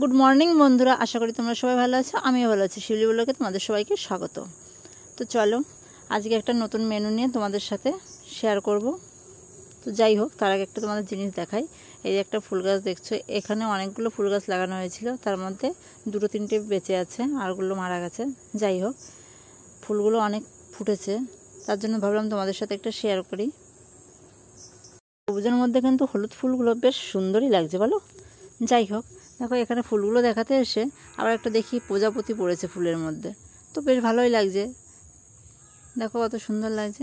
good morning বন্ধুরা আশা করি তোমরা সবাই ভালো আছো আমিও ভালো আছি শিউলি বলোকে তোমাদের সবাইকে স্বাগত তো চলো আজকে একটা নতুন মেনু নিয়ে তোমাদের সাথে শেয়ার করব তো যাই হোক তার আগে একটা তোমাদের জিনিস দেখাই এই যে একটা ফুল গাছ দেখছো এখানে অনেকগুলো ফুল গাছ লাগানো হয়েছিল তার মধ্যে দুটো তিনটে বেঁচে আছে আরগুলো মারা গেছে যাই হোক ফুলগুলো অনেক ফুটেছে তার জন্য ভাবলাম তোমাদের সাথে একটা শেয়ার করি সবুজের মধ্যে কিন্তু হলুদ ফুলগুলো বেশ সুন্দরই লাগছে বলো যাই হোক দেখো এখানে ফুলগুলো দেখাতে এসে আবার একটা দেখি প্রজাপতি পড়েছে ফুলের মধ্যে তো বেশ ভালোই লাগছে দেখো কত সুন্দর লাগছে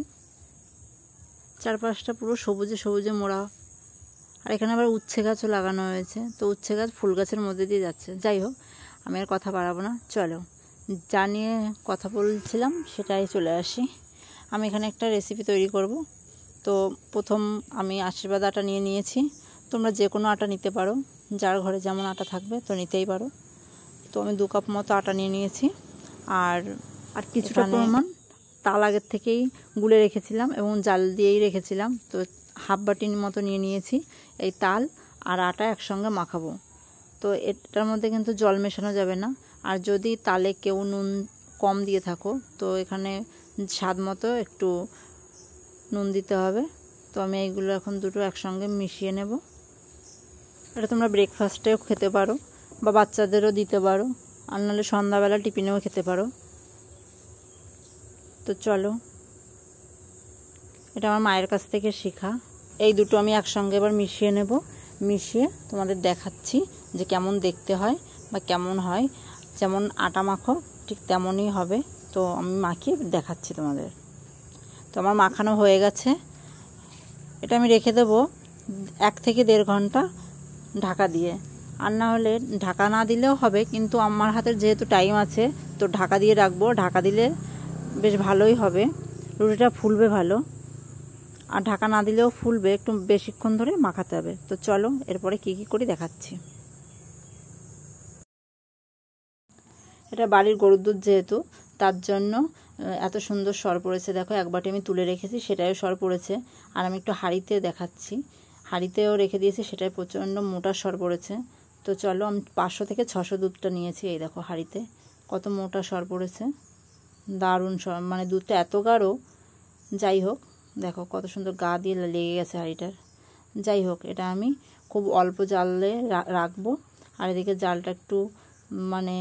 চারপাশটা পুরো সবুজে সবুজে মোড়া আর এখানে আবার উচ্ছে গাছও লাগানো হয়েছে তো উচ্ছে গাছ ফুল গাছের মধ্যে দিয়ে যাচ্ছে যাই হোক আমি আর কথা বাড়াবো না চলো যা নিয়ে কথা বলছিলাম সেটাই চলে আসি আমি এখানে একটা রেসিপি তৈরি করব তো প্রথম আমি আশীর্বাদ আটা নিয়ে নিয়েছি তোমরা যে কোনো আটা নিতে পারো যার ঘরে যেমন আটা থাকবে তো নিতেই পারো তো আমি দু কাপ মতো আটা নিয়ে নিয়েছি আর আর কিছুটা পরিমাণ তাল আগের থেকেই গুলে রেখেছিলাম এবং জাল দিয়েই রেখেছিলাম তো হাফ বাটির মতো নিয়ে নিয়েছি এই তাল আর আটা একসঙ্গে মাখাবো তো এটার মধ্যে কিন্তু জল মেশানো যাবে না আর যদি তালে কেউ নুন কম দিয়ে থাকো তো এখানে স্বাদ মতো একটু নুন দিতে হবে তো আমি এইগুলো এখন দুটো একসঙ্গে মিশিয়ে নেব এটা তোমরা ব্রেকফাস্টেও খেতে পারো বা বাচ্চাদেরও দিতে পারো আর নাহলে সন্ধ্যাবেলা টিফিনেও খেতে পারো তো চলো এটা আমার মায়ের কাছ থেকে শেখা এই দুটো আমি একসঙ্গে এবার মিশিয়ে নেব মিশিয়ে তোমাদের দেখাচ্ছি যে কেমন দেখতে হয় বা কেমন হয় যেমন আটা মাখো ঠিক তেমনই হবে তো আমি মাখিয়ে দেখাচ্ছি তোমাদের তো আমার মাখানো হয়ে গেছে এটা আমি রেখে দেবো এক থেকে দেড় ঘন্টা ঢাকা দিয়ে আর না হলে ঢাকা না দিলেও হবে কিন্তু আমার হাতের যেহেতু টাইম আছে তো ঢাকা দিয়ে রাখবো ঢাকা দিলে বেশ ভালোই হবে রুটিটা ফুলবে ভালো আর ঢাকা না দিলেও ফুলবে একটু বেশিক্ষণ ধরে মাখাতে হবে তো চলো এরপরে কি কি করি দেখাচ্ছি এটা বাড়ির গরুর দুধ যেহেতু তার জন্য এত সুন্দর সর পড়েছে দেখো একবারটি আমি তুলে রেখেছি সেটাও সর পড়েছে আর আমি একটু হাঁড়িতে দেখাচ্ছি হাঁড়িতেও রেখে দিয়েছি সেটায় প্রচণ্ড মোটা সর পড়েছে তো চলো আমি পাঁচশো থেকে ছশো দুধটা নিয়েছি এই দেখো হাঁড়িতে কত মোটা সর পড়েছে দারুণ সর মানে দুধটা এত গাঢ় যাই হোক দেখো কত সুন্দর গা দিয়ে লেগে গেছে হাঁড়িটার যাই হোক এটা আমি খুব অল্প জালে রাখবো আর এদিকে জালটা একটু মানে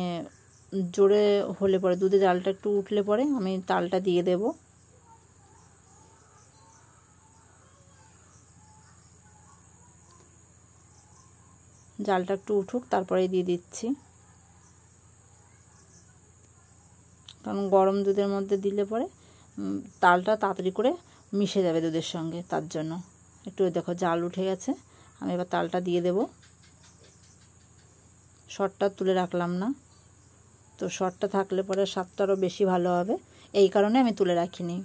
জোরে হলে পরে দুধে জালটা একটু উঠলে পরে আমি তালটা দিয়ে দেবো জালটা একটু উঠুক তারপরে দিয়ে দিচ্ছি কারণ গরম দুধের মধ্যে দিলে পরে তালটা তাড়াতাড়ি করে মিশে যাবে দুধের সঙ্গে তার জন্য একটু দেখো জাল উঠে গেছে আমি এবার তালটা দিয়ে দেব শর্টটা তুলে রাখলাম না তো শর্টটা থাকলে পরে স্বাদটা আরও বেশি ভালো হবে এই কারণে আমি তুলে রাখিনি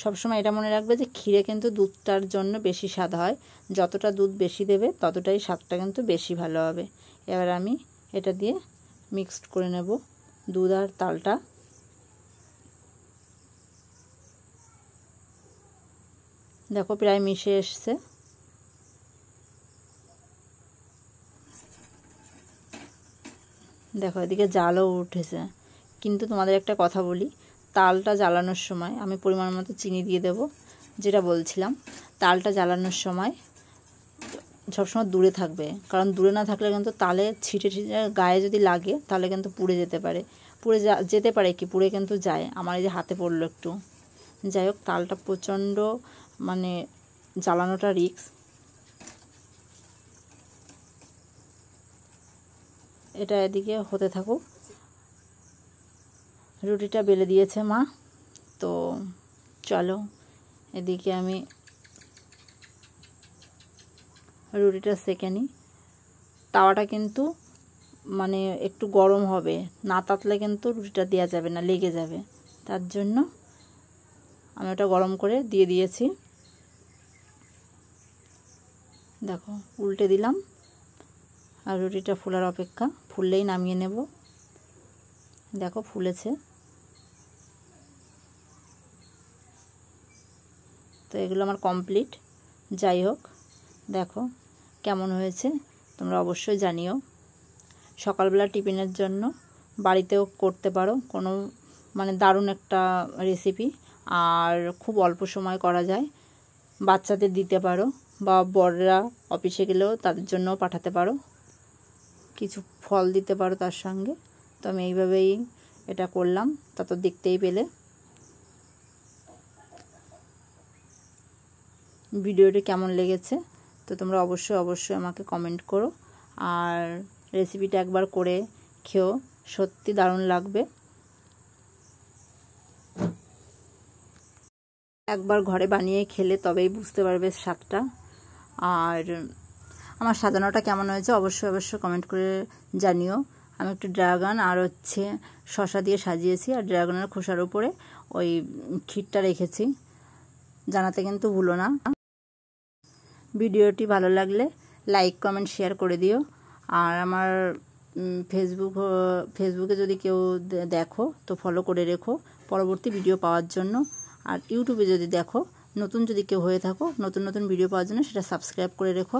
সবসময় এটা মনে রাখবে যে ক্ষীরে কিন্তু দুধটার জন্য বেশি স্বাদ হয় যতটা দুধ বেশি দেবে ততটাই স্বাদটা কিন্তু বেশি ভালো হবে এবার আমি এটা দিয়ে মিক্সড করে নেব দুধ আর তালটা দেখো প্রায় মিশে এসছে দেখো এদিকে জালও উঠেছে কিন্তু তোমাদের একটা কথা বলি তালটা জ্বালানোর সময় আমি পরিমাণ মতো চিনি দিয়ে দেব যেটা বলছিলাম তালটা জ্বালানোর সময় সবসময় দূরে থাকবে কারণ দূরে না থাকলে কিন্তু তালে ছিটে ছিটে গায়ে যদি লাগে তাহলে কিন্তু পুড়ে যেতে পারে পুড়ে যেতে পারে কি পুড়ে কিন্তু যায় আমার এই যে হাতে পড়লো একটু যাই হোক তালটা প্রচণ্ড মানে জ্বালানোটা রিক্স এটা এদিকে হতে থাকুক রুটিটা বেলে দিয়েছে মা তো চলো এদিকে আমি রুটিটা সেকে নিই তাওয়াটা কিন্তু মানে একটু গরম হবে না তাতলে কিন্তু রুটিটা দেওয়া যাবে না লেগে যাবে তার জন্য আমি ওটা গরম করে দিয়ে দিয়েছি দেখো উল্টে দিলাম আর রুটিটা ফুলার অপেক্ষা ফুললেই নামিয়ে নেব দেখো ফুলেছে তো এগুলো আমার কমপ্লিট যাই হোক দেখো কেমন হয়েছে তোমরা অবশ্যই জানিও সকালবেলা টিফিনের জন্য বাড়িতেও করতে পারো কোনো মানে দারুণ একটা রেসিপি আর খুব অল্প সময় করা যায় বাচ্চাদের দিতে পারো বা বড়রা অফিসে গেলেও তাদের জন্য পাঠাতে পারো কিছু ফল দিতে পারো তার সঙ্গে তো আমি এইভাবেই এটা করলাম তা তো দেখতেই পেলে ভিডিওটি কেমন লেগেছে তো তোমরা অবশ্যই অবশ্যই আমাকে কমেন্ট করো আর রেসিপিটা একবার করে খেও সত্যি দারুণ লাগবে একবার ঘরে বানিয়ে খেলে তবেই বুঝতে পারবে স্বাদটা আর আমার সাজানোটা কেমন হয়েছে অবশ্যই অবশ্যই কমেন্ট করে জানিও আমি একটু ড্রাগন আর হচ্ছে শশা দিয়ে সাজিয়েছি আর ড্রাগনের খোসার উপরে ওই ক্ষীরটা রেখেছি জানাতে কিন্তু ভুলো না ভিডিওটি ভালো লাগলে লাইক কমেন্ট শেয়ার করে দিও আর আমার ফেসবুক ফেসবুকে যদি কেউ দেখো তো ফলো করে রেখো পরবর্তী ভিডিও পাওয়ার জন্য আর ইউটিউবে যদি দেখো নতুন যদি কেউ হয়ে থাকো নতুন নতুন ভিডিও পাওয়ার জন্য সেটা সাবস্ক্রাইব করে রেখো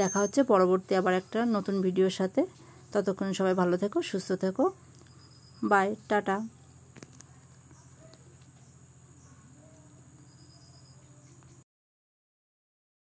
দেখা হচ্ছে পরবর্তী আবার একটা নতুন ভিডিওর সাথে ততক্ষণ সবাই ভালো থেকো সুস্থ থেকো বাই টাটা